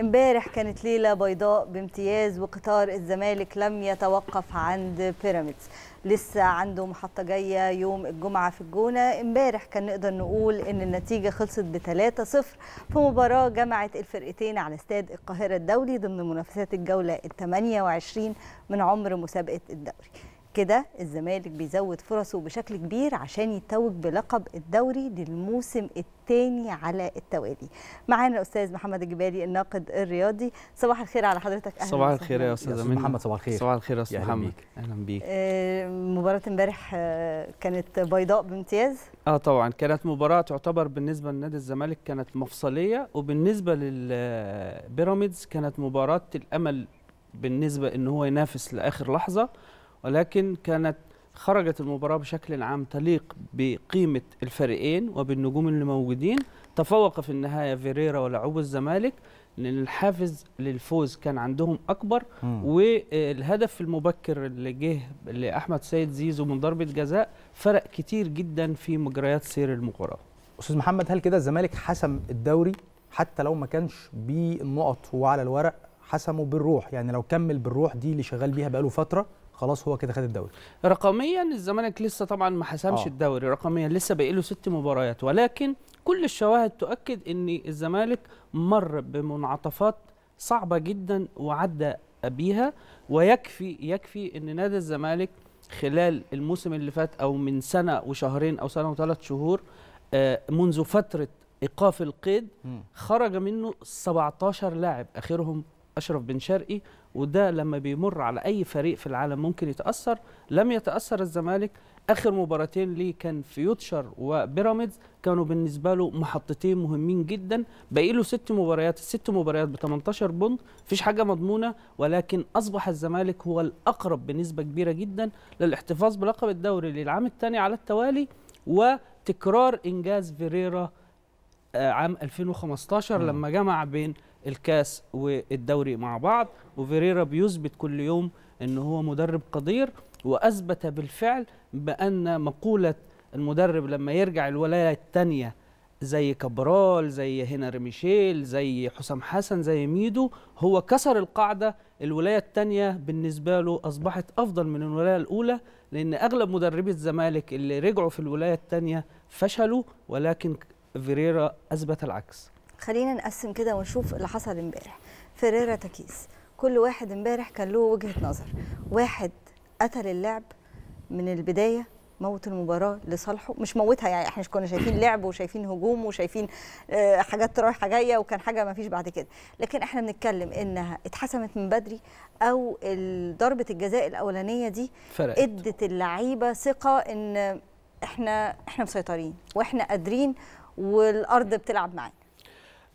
امبارح كانت ليله بيضاء بامتياز وقطار الزمالك لم يتوقف عند بيراميدز لسه عنده محطه جايه يوم الجمعه في الجونه امبارح كان نقدر نقول ان النتيجه خلصت ب 3-0 في مباراه جمعت الفرقتين على استاد القاهره الدولي ضمن منافسات الجوله ال 28 من عمر مسابقه الدوري كده الزمالك بيزود فرصه بشكل كبير عشان يتوج بلقب الدوري للموسم الثاني على التوالي معانا الاستاذ محمد الجبالي الناقد الرياضي صباح الخير على حضرتك اهلا صباح الخير يا استاذ محمد صباح الخير صباح الخير يا استاذ محمد اهلا بيك آه مباراه امبارح آه كانت بيضاء بامتياز اه طبعا كانت مباراه تعتبر بالنسبه لنادي الزمالك كانت مفصليه وبالنسبه للبيراميدز كانت مباراه الامل بالنسبه ان هو ينافس لاخر لحظه ولكن كانت خرجت المباراة بشكل عام تليق بقيمة الفريقين وبالنجوم اللي موجودين تفوق في النهاية فيريرا ولعوب الزمالك لأن الحافز للفوز كان عندهم أكبر مم. والهدف المبكر اللي جه لأحمد سيد زيزو من ضربة جزاء فرق كتير جدا في مجريات سير المباراة أستاذ محمد هل كده الزمالك حسم الدوري حتى لو ما كانش بالنقط وعلى الورق حسمه بالروح يعني لو كمل بالروح دي اللي شغال بيها بقاله فترة خلاص هو كده خد الدوري رقميا الزمالك لسه طبعا ما حسمش آه. الدوري رقميا لسه باقي له ست مباريات ولكن كل الشواهد تؤكد ان الزمالك مر بمنعطفات صعبه جدا وعدى بيها ويكفي يكفي ان نادي الزمالك خلال الموسم اللي فات او من سنه وشهرين او سنه وثلاث شهور آه، منذ فتره ايقاف القيد خرج منه 17 لاعب اخرهم اشرف بن شرقي وده لما بيمر على اي فريق في العالم ممكن يتاثر لم يتاثر الزمالك اخر مباراتين ليه كان فيوتشر وبيراميدز كانوا بالنسبه له محطتين مهمين جدا باقي له ست مباريات الست مباريات ب 18 بونت مفيش حاجه مضمونه ولكن اصبح الزمالك هو الاقرب بنسبه كبيره جدا للاحتفاظ بلقب الدوري للعام الثاني على التوالي وتكرار انجاز فيريرا آه، عام 2015 لما جمع بين الكاس والدوري مع بعض وفيريرا بيثبت كل يوم ان هو مدرب قدير واثبت بالفعل بان مقوله المدرب لما يرجع الولايه الثانيه زي كبرال زي هنري ميشيل زي حسام حسن زي ميدو هو كسر القاعده الولايه الثانيه بالنسبه له اصبحت افضل من الولايه الاولى لان اغلب مدربي الزمالك اللي رجعوا في الولايه الثانيه فشلوا ولكن فيريرا اثبت العكس خلينا نقسم كده ونشوف اللي حصل امبارح فريرا تكيس كل واحد امبارح كان له وجهه نظر واحد قتل اللعب من البدايه موت المباراه لصالحه مش موتها يعني احنا كنا شايفين لعب وشايفين هجوم وشايفين آه، حاجات رايحه جايه وكان حاجه ما فيش بعد كده لكن احنا بنتكلم انها اتحسمت من بدري او ضربه الجزاء الاولانيه دي فرقت. ادت اللعيبه ثقه ان احنا احنا مسيطرين واحنا قادرين والارض بتلعب معانا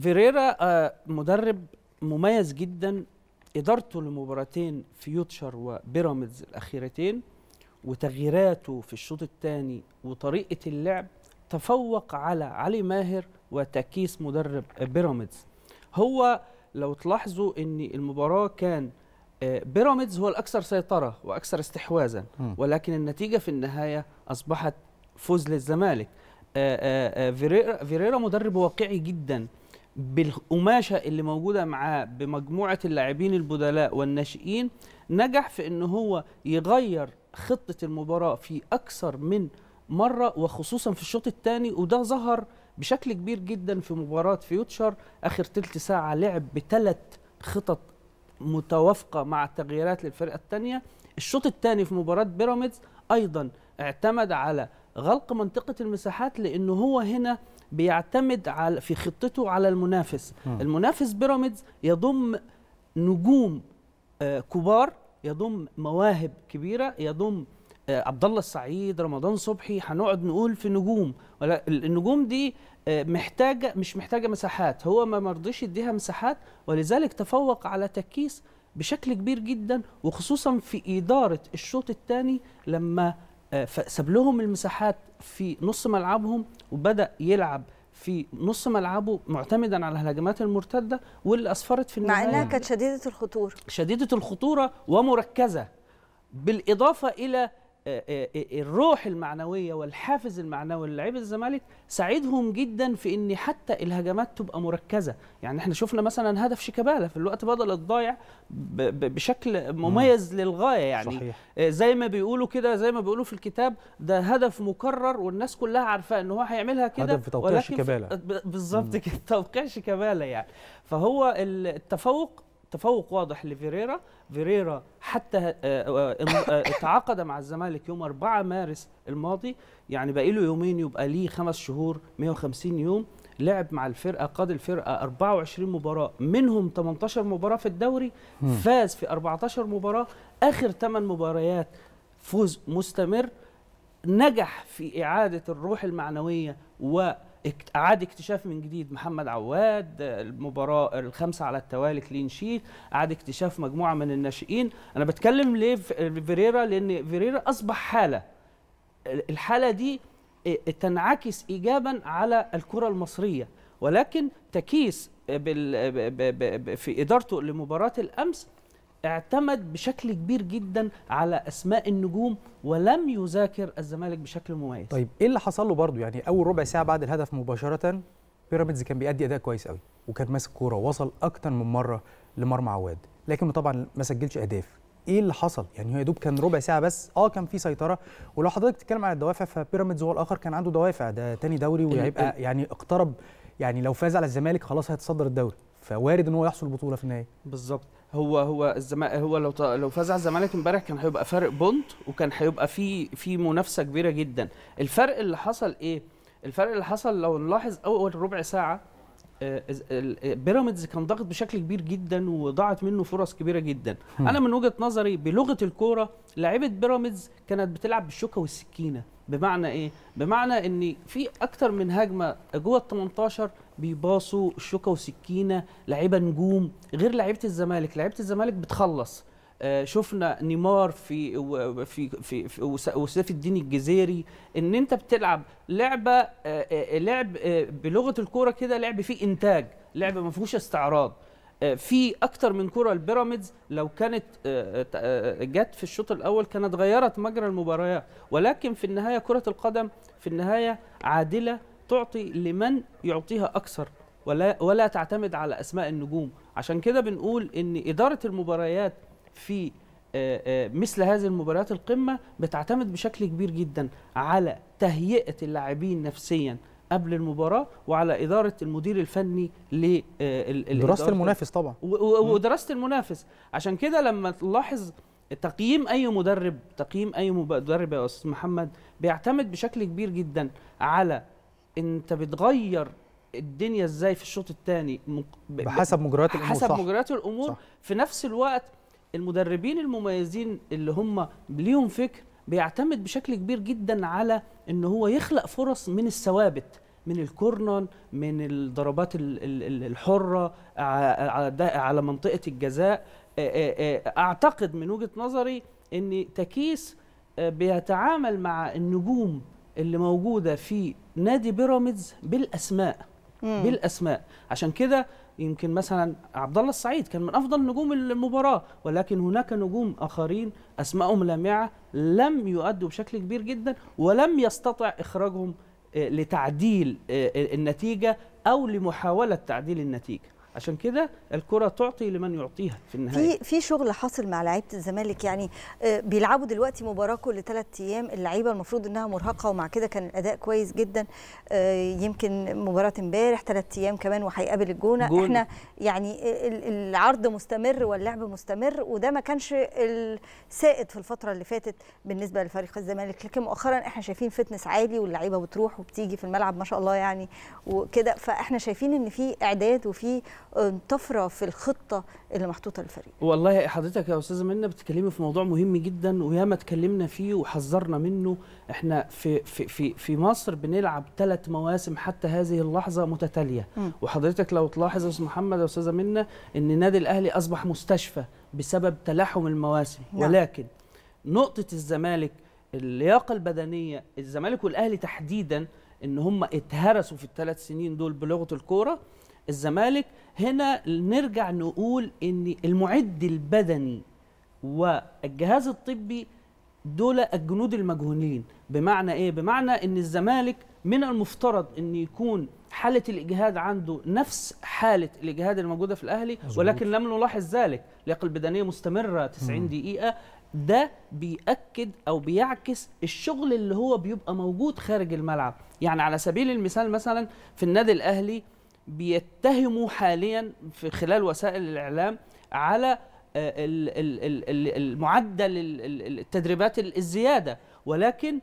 فيريرا آه، مدرب مميز جدا ادارته لمباراتين فيوتشر وبيراميدز الاخيرتين وتغييراته في الشوط الثاني وطريقه اللعب تفوق على علي ماهر وتكيس مدرب بيراميدز هو لو تلاحظوا ان المباراه كان آه، بيراميدز هو الاكثر سيطره واكثر استحواذا ولكن النتيجه في النهايه اصبحت فوز للزمالك آه، فيريرا مدرب واقعي جدا بالقماشه اللي موجوده معاه بمجموعه اللاعبين البدلاء والناشئين نجح في ان هو يغير خطه المباراه في اكثر من مره وخصوصا في الشوط الثاني وده ظهر بشكل كبير جدا في مباراه فيوتشر اخر ثلث ساعه لعب بثلاث خطط متوافقه مع التغييرات للفرقه الثانيه الشوط الثاني في مباراه بيراميدز ايضا اعتمد على غلق منطقه المساحات لانه هو هنا بيعتمد على في خطته على المنافس م. آه. المنافس بيراميدز يضم نجوم آه، كبار يضم مواهب كبيره يضم آه، عبد الله السعيد رمضان صبحي هنقعد نقول في نجوم النجوم دي محتاجه مش محتاجه مساحات هو ما مرضيش يديها مساحات ولذلك تفوق على تكيس بشكل كبير جدا وخصوصا في اداره الشوط الثاني لما آه، فساب لهم المساحات في نص ملعبهم وبدا يلعب في نص ملعبه معتمدا على الهجمات المرتده واللي اسفرت في النهايه مع انها كانت شديده الخطوره شديده الخطوره ومركزه بالاضافه الى آه، آه، آه، الروح المعنويه والحافز المعنوي للاعيبه الزمالك ساعدهم جدا في ان حتى الهجمات تبقى مركزه يعني احنا شفنا مثلا هدف شيكابالا في الوقت بدل الضايع بشكل مميز للغايه يعني صحيح. زي ما بيقولوا كده زي ما بيقولوا في الكتاب ده هدف مكرر والناس كلها عارفاه ان هو هيعملها كده هدف في توقيع شيكابالا بالظبط كده توقيع شيكابالا يعني فهو التفوق تفوق واضح لفيريرا فيريرا حتى آه، آه، آه، تعاقد مع الزمالك يوم 4 مارس الماضي يعني باقي له يومين يبقى ليه خمس شهور 150 يوم لعب مع الفرقه قاد الفرقه 24 مباراه منهم 18 مباراه في الدوري فاز في 14 مباراه اخر 8 مباريات فوز مستمر نجح في إعادة الروح المعنوية وإعادة اكتشاف من جديد محمد عواد المباراة الخمسة على التوالي كلين شيت إعادة اكتشاف مجموعة من الناشئين أنا بتكلم ليه فيريرا لأن فيريرا أصبح حالة الحالة دي تنعكس إيجابا على الكرة المصرية ولكن تكيس في إدارته لمباراة الأمس اعتمد بشكل كبير جدا على اسماء النجوم ولم يذاكر الزمالك بشكل مميز طيب ايه اللي حصل له برضه يعني اول ربع ساعه بعد الهدف مباشره بيراميدز كان بيأدي اداء كويس قوي وكان ماسك كوره وصل اكتر من مره لمرمى عواد لكنه طبعا ما سجلش اهداف ايه اللي حصل يعني هو يا دوب كان ربع ساعه بس اه كان في سيطره ولو حضرتك بتتكلم على الدوافع فبيراميدز هو الاخر كان عنده دوافع ده تاني دوري وهيبقى يعني اقترب يعني لو فاز على الزمالك خلاص هيتصدر الدوري فوارد ان هو يحصل بطوله في النهايه بالظبط هو هو الزمالك هو لو لو فاز على الزمالك امبارح كان هيبقى فارق بونت وكان هيبقى في في منافسه كبيره جدا الفرق اللي حصل ايه الفرق اللي حصل لو نلاحظ اول ربع ساعه آه، بيراميدز كان ضاغط بشكل كبير جدا وضاعت منه فرص كبيره جدا انا من وجهه نظري بلغه الكوره لعيبه بيراميدز كانت بتلعب بالشوكه والسكينه بمعنى ايه بمعنى ان في اكتر من هجمه جوه ال 18 بيباصوا شوكه وسكينه لعيبه نجوم غير لعيبه الزمالك لعيبه الزمالك بتخلص آه شفنا نيمار في في في, في وسيف الدين الجزيري ان انت بتلعب لعبه آه،, آه لعب آه بلغه الكوره كده لعب فيه انتاج لعب ما فيهوش استعراض آه، في اكتر من كره البيراميدز لو كانت آه، آه، جت في الشوط الاول كانت غيرت مجرى المباريات ولكن في النهايه كره القدم في النهايه عادله تعطي لمن يعطيها اكثر ولا ولا تعتمد على اسماء النجوم عشان كده بنقول ان اداره المباريات في مثل هذه المباريات القمه بتعتمد بشكل كبير جدا على تهيئه اللاعبين نفسيا قبل المباراه وعلى اداره المدير الفني لل آه، دراسه المنافس طبعا ودراسه المنافس عشان كده لما تلاحظ تقييم اي مدرب تقييم اي مدرب يا استاذ محمد بيعتمد بشكل كبير جدا على انت بتغير الدنيا ازاي في الشوط الثاني بحسب مجريات الامور حسب مجريات الامور صح. في نفس الوقت المدربين المميزين اللي هم ليهم فكر بيعتمد بشكل كبير جدا على ان هو يخلق فرص من الثوابت من الكورنر من الضربات الحره على منطقه الجزاء اعتقد من وجهه نظري ان تكيس آه، بيتعامل مع النجوم اللي موجوده في نادي بيراميدز بالاسماء مم. بالاسماء عشان كده يمكن مثلا عبد الله السعيد كان من افضل نجوم المباراه ولكن هناك نجوم اخرين اسمائهم لامعه لم يؤدوا بشكل كبير جدا ولم يستطع اخراجهم آه، لتعديل آه، آه، النتيجه او لمحاوله تعديل النتيجه عشان كده الكره تعطي لمن يعطيها في النهايه في في شغل حاصل مع لعيبه الزمالك يعني آه، بيلعبوا دلوقتي مباراه كل ثلاث ايام اللعيبه المفروض انها مرهقه ومع كده كان الاداء كويس جدا آه، يمكن مباراه امبارح ثلاث ايام كمان وهيقابل الجونه جون. احنا يعني آه، العرض مستمر واللعب مستمر وده ما كانش السائد في الفتره اللي فاتت بالنسبه لفريق الزمالك لكن مؤخرا احنا شايفين فتنس عالي واللعيبه بتروح وبتيجي في الملعب ما شاء الله يعني وكده فاحنا شايفين ان في اعداد وفي طفره في الخطه اللي محطوطه للفريق والله حضرتك يا استاذه منا بتتكلمي في موضوع مهم جدا وياما اتكلمنا فيه وحذرنا منه احنا في في في في مصر بنلعب ثلاث مواسم حتى هذه اللحظه متتاليه م. وحضرتك لو تلاحظ يا استاذ محمد يا استاذه منا ان نادي الاهلي اصبح مستشفى بسبب تلاحم المواسم نعم. ولكن نقطه الزمالك اللياقه البدنيه الزمالك والاهلي تحديدا ان هم اتهرسوا في الثلاث سنين دول بلغه الكوره الزمالك هنا نرجع نقول ان المعد البدني والجهاز الطبي دول الجنود المجهولين بمعنى ايه بمعنى ان الزمالك من المفترض ان يكون حاله الاجهاد عنده نفس حاله الاجهاد الموجوده في الاهلي مزبوط. ولكن لم نلاحظ ذلك اللياقه البدنيه مستمره 90 م. دقيقه ده بيأكد أو بيعكس الشغل اللي هو بيبقى موجود خارج الملعب يعني على سبيل المثال مثلا في النادي الأهلي بيتهموا حاليا في خلال وسائل الاعلام على المعدل التدريبات الزياده ولكن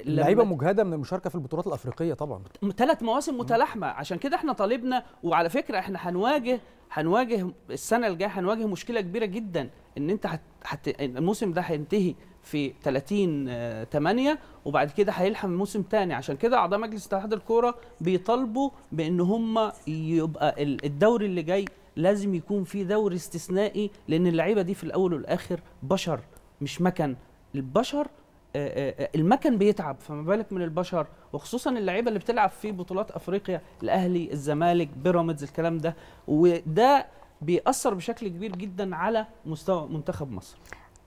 اللعيبه مجهده من المشاركه في البطولات الافريقيه طبعا ثلاث مواسم متلاحمه عشان كده احنا طالبنا وعلى فكره احنا هنواجه هنواجه السنه الجايه هنواجه مشكله كبيره جدا ان انت حت حت الموسم ده هينتهي في 30 8 آه، وبعد كده هيلحم موسم تاني عشان كده اعضاء مجلس اتحاد الكوره بيطالبوا بان هم يبقى الدوري اللي جاي لازم يكون في دوري استثنائي لان اللعيبه دي في الاول والاخر بشر مش مكن البشر آه، آه، المكن بيتعب فما بالك من البشر وخصوصا اللعيبه اللي بتلعب في بطولات افريقيا الاهلي الزمالك بيراميدز الكلام ده وده بيأثر بشكل كبير جدا على مستوى منتخب مصر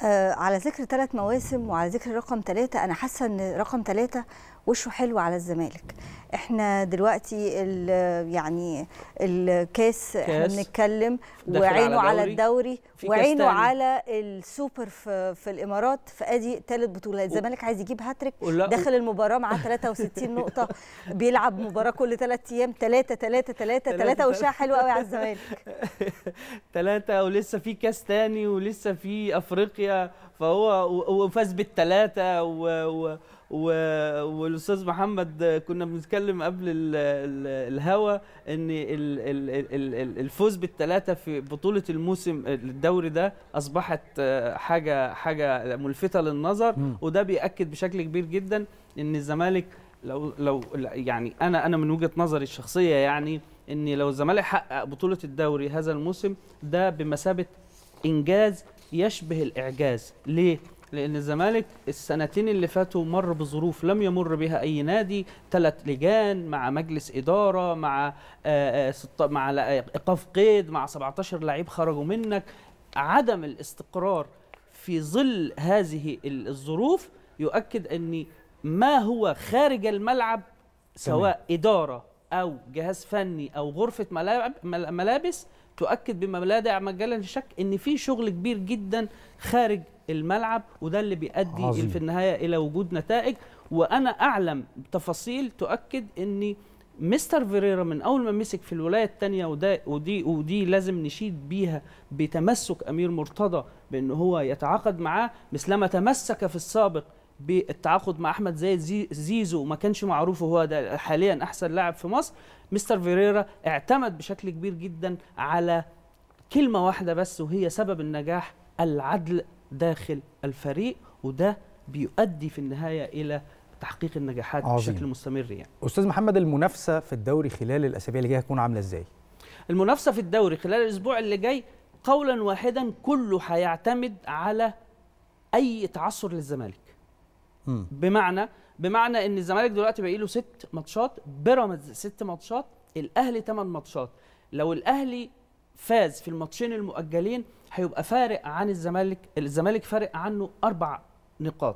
آه، على ذكر ثلاث مواسم وعلى ذكر رقم ثلاثة أنا حاسة أن رقم ثلاثة وشه حلو على الزمالك احنا دلوقتي ال يعني الكاس احنا بنتكلم وعينه على, على الدوري وعينه على السوبر في, في الامارات فادي ثالث بطوله الزمالك عايز يجيب هاتريك داخل المباراه مع 63 نقطه بيلعب مباراه كل ثلاث ايام ثلاثه ثلاثه ثلاثه ثلاثه وشها حلو قوي على الزمالك ثلاثه ولسه في كاس ثاني ولسه في افريقيا فهو وفاز بالثلاثه و, و و... والاستاذ محمد كنا بنتكلم قبل ال... الهوا ان ال... ال... الفوز بالثلاثه في بطوله الموسم الدوري ده اصبحت حاجه حاجه ملفته للنظر م. وده بياكد بشكل كبير جدا ان الزمالك لو لو يعني انا انا من وجهه نظري الشخصيه يعني ان لو الزمالك حقق بطوله الدوري هذا الموسم ده بمثابه انجاز يشبه الاعجاز ليه لان الزمالك السنتين اللي فاتوا مر بظروف لم يمر بها اي نادي ثلاث لجان مع مجلس اداره مع آه، آه، مع ايقاف قيد مع 17 لعيب خرجوا منك عدم الاستقرار في ظل هذه الظروف يؤكد ان ما هو خارج الملعب سواء تمام. اداره او جهاز فني او غرفه ملاعب ملابس تؤكد بما لا داعي مجالا للشك ان في شغل كبير جدا خارج الملعب وده اللي بيؤدي في النهايه الى وجود نتائج وانا اعلم تفاصيل تؤكد ان مستر فيريرا من اول ما مسك في الولايه الثانيه ودي, ودي ودي لازم نشيد بيها بتمسك امير مرتضى بان هو يتعاقد معاه مثلما تمسك في السابق بالتعاقد مع احمد زيد زيزو وما كانش معروف وهو ده حاليا احسن لاعب في مصر مستر فيريرا اعتمد بشكل كبير جدا على كلمه واحده بس وهي سبب النجاح العدل داخل الفريق وده بيؤدي في النهايه الى تحقيق النجاحات عظيم. بشكل مستمر يعني. استاذ محمد المنافسه في الدوري خلال الاسابيع اللي جايه هتكون عامله ازاي؟ المنافسه في الدوري خلال الاسبوع اللي جاي قولا واحدا كله هيعتمد على اي تعثر للزمالك. م. بمعنى بمعنى ان الزمالك دلوقتي باقي له ست ماتشات بيراميدز ست ماتشات الاهلي ثمان ماتشات لو الاهلي فاز في الماتشين المؤجلين هيبقى فارق عن الزمالك الزمالك فارق عنه اربع نقاط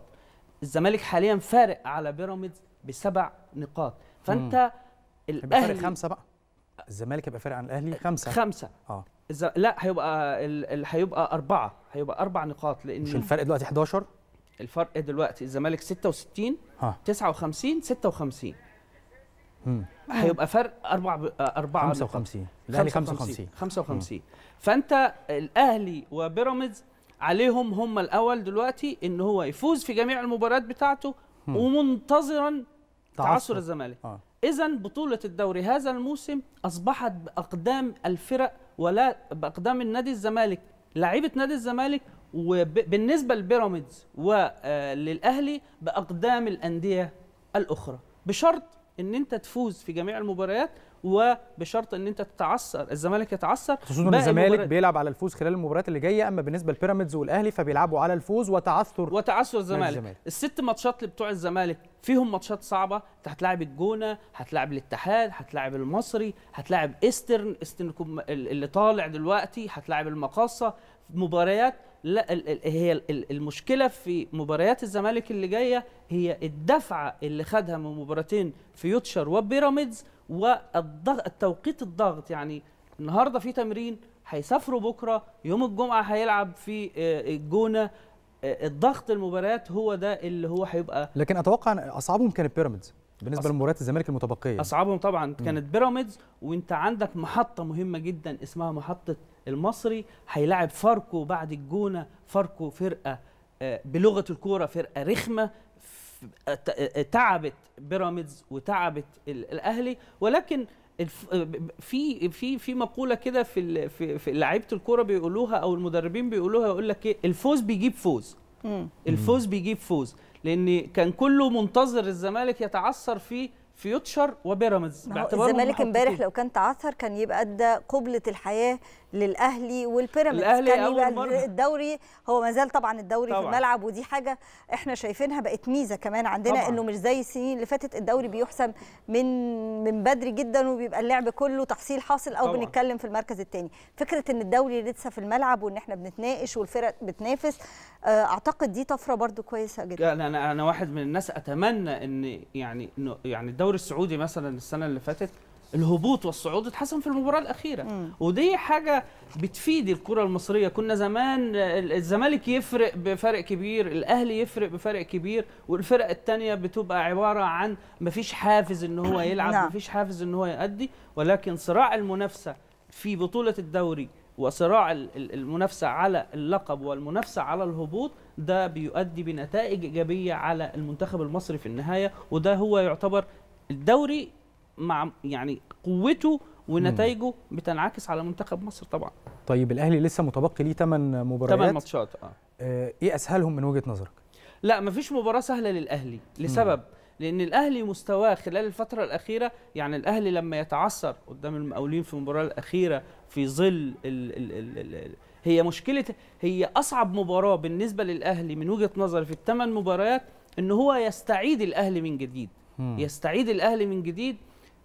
الزمالك حاليا فارق على بيراميدز بسبع نقاط فانت مم. الاهلي فارق خمسه بقى الزمالك هيبقى فارق عن الاهلي خمسه خمسه اه الز... لا هيبقى ال... هيبقى اربعه هيبقى اربع نقاط لان مش الفرق دلوقتي 11 الفرق دلوقتي الزمالك 66 ها. 59 56 هيبقى فرق ب... آه، أربعة 55 الاهلي 55 55 فانت الاهلي وبيراميدز عليهم هم الاول دلوقتي ان هو يفوز في جميع المباريات بتاعته مم. ومنتظرا تعثر الزمالك آه. اذا بطوله الدوري هذا الموسم اصبحت باقدام الفرق ولا باقدام النادي الزمالك لعيبه نادي الزمالك وبالنسبه لبيراميدز وللاهلي آه، باقدام الانديه الاخرى بشرط ان انت تفوز في جميع المباريات وبشرط ان انت تتعثر الزمالك يتعثر خصوصا ان الزمالك بيلعب على الفوز خلال المباريات اللي جايه اما بالنسبه لبيراميدز والاهلي فبيلعبوا على الفوز وتعثر وتعثر الزمالك الست ماتشات اللي بتوع الزمالك فيهم ماتشات صعبه انت هتلاعب الجونه هتلاعب الاتحاد هتلاعب المصري هتلاعب ايسترن ايسترن اللي طالع دلوقتي هتلاعب المقاصه مباريات لا هي المشكله في مباريات الزمالك اللي جايه هي الدفعه اللي خدها من مباراتين فيوتشر وبيراميدز والضغط التوقيت الضغط يعني النهارده في تمرين هيسافروا بكره يوم الجمعه هيلعب في آه، الجونه آه، الضغط المباريات هو ده اللي هو هيبقى لكن اتوقع اصعبهم كانت بيراميدز بالنسبه أص... لمباريات الزمالك المتبقيه اصعبهم طبعا كانت بيراميدز وانت عندك محطه مهمه جدا اسمها محطه المصري هيلاعب فاركو بعد الجونه فاركو فرقه آه، بلغه الكوره فرقه رخمه آه، تعبت بيراميدز وتعبت الاهلي ولكن آه، في في في مقوله كده في في لعيبه الكوره بيقولوها او المدربين بيقولوها يقول لك ايه الفوز بيجيب فوز الفوز بيجيب فوز لان كان كله منتظر الزمالك يتعثر في فيوتشر وبيراميدز الزمالك امبارح لو كان تعثر كان يبقى ادى قبله الحياه للاهلي والبيراميدز الاهلي كان يبقى الدوري هو ما زال طبعا الدوري طبعًا. في الملعب ودي حاجه احنا شايفينها بقت ميزه كمان عندنا طبعًا. انه مش زي السنين اللي فاتت الدوري بيحسم من من بدري جدا وبيبقى اللعب كله تحصيل حاصل او طبعًا. بنتكلم في المركز الثاني فكره ان الدوري لسه في الملعب وان احنا بنتناقش والفرق بتنافس آه، اعتقد دي طفره برده كويسه جدا يعني انا يعني انا واحد من الناس اتمنى ان يعني يعني الدوري السعودي مثلا السنه اللي فاتت الهبوط والصعود اتحسن في المباراه الاخيره ودي حاجه بتفيد الكره المصريه كنا زمان الزمالك يفرق بفرق كبير الاهلي يفرق بفرق كبير والفرق الثانيه بتبقى عباره عن مفيش حافز ان هو يلعب نعم. مفيش حافز ان هو يأدي ولكن صراع المنافسه في بطوله الدوري وصراع المنافسه على اللقب والمنافسه على الهبوط ده بيؤدي بنتائج ايجابيه على المنتخب المصري في النهايه وده هو يعتبر الدوري مع يعني قوته ونتائجه بتنعكس على منتخب مصر طبعا طيب الاهلي لسه متبقي ليه 8 مباريات 8 ماتشات آه. اه ايه اسهلهم من وجهه نظرك لا مفيش مباراه سهله للاهلي لسبب مم. لان الاهلي مستواه خلال الفتره الاخيره يعني الاهلي لما يتعثر قدام المقاولين في المباراه الاخيره في ظل الـ الـ الـ الـ هي مشكله هي اصعب مباراه بالنسبه للاهلي من وجهه نظري في الثمان مباريات ان هو يستعيد الاهلي من جديد مم. يستعيد الاهلي من جديد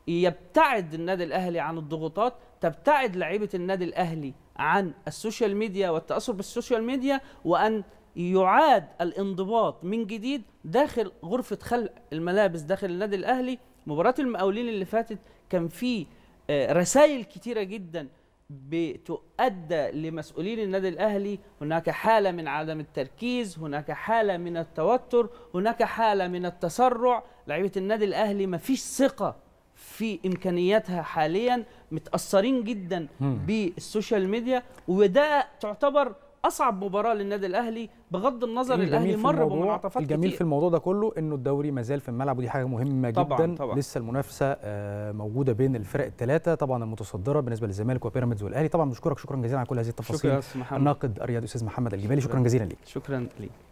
يبتعد النادي الاهلي عن الضغوطات تبتعد لعيبه النادي الاهلي عن السوشيال ميديا والتاثر بالسوشيال ميديا وان يعاد الانضباط من جديد داخل غرفه خلع الملابس داخل النادي الاهلي مباراه المقاولين اللي فاتت كان في آه، رسائل كتيره جدا بتؤدى لمسؤولين النادي الاهلي هناك حاله من عدم التركيز هناك حاله من التوتر هناك حاله من التسرع لعيبه النادي الاهلي مفيش ثقه في امكانياتها حاليا متاثرين جدا بالسوشيال ميديا وده تعتبر اصعب مباراه للنادي الاهلي بغض النظر الاهلي مر بمنعطفات الجميل كتير. في الموضوع ده كله انه الدوري ما زال في الملعب ودي حاجه مهمه طبعًا جدا طبعًا. لسه المنافسه آه، موجوده بين الفرق الثلاثه طبعا المتصدره بالنسبه للزمالك وبيراميدز والاهلي طبعا بشكرك شكرا جزيلا على كل هذه التفاصيل شكرا الناقد الرياضي استاذ محمد الجبالي شكرا, شكرا جزيلا ليك شكرا ليك